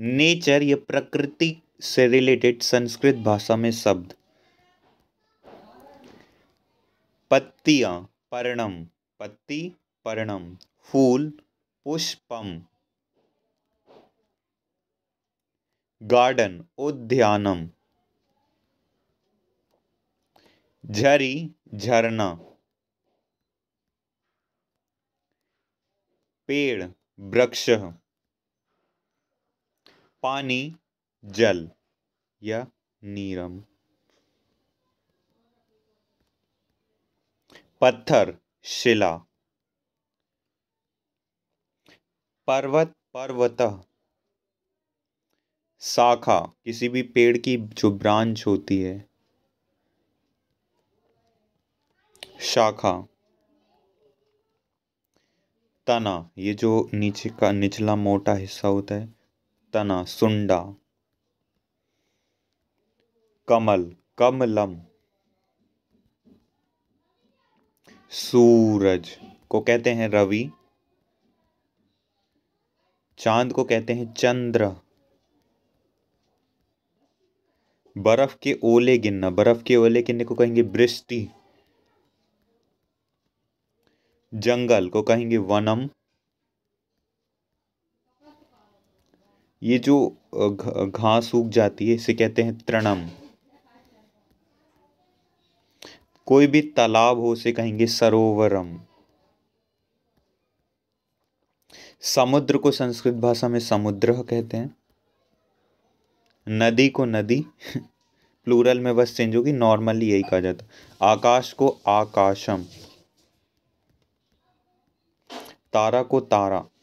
nature या प्रकृति से रिलेटेड संस्कृत भाषा में शब्द पत्तिया पर्णम पत्ती पर्णम फूल पुष्पम गार्डन उद्यानम झरी झरना पेड़ वृक्ष पानी जल या नीरम पत्थर शिला पर्वत पर्वत शाखा किसी भी पेड़ की जो ब्रांच होती है शाखा तना ये जो नीचे का निचला मोटा हिस्सा होता है तना सुंडा कमल कमलम सूरज को कहते हैं रवि चांद को कहते हैं चंद्र बर्फ के ओले गिनना बर्फ के ओले गिनने को कहेंगे बृष्टि जंगल को कहेंगे वनम ये जो घास सूख जाती है इसे कहते हैं तृणम कोई भी तालाब हो उसे कहेंगे सरोवरम समुद्र को संस्कृत भाषा में समुद्र कहते हैं नदी को नदी प्लूरल में बस चेंज होगी नॉर्मली यही कहा जाता आकाश को आकाशम तारा को तारा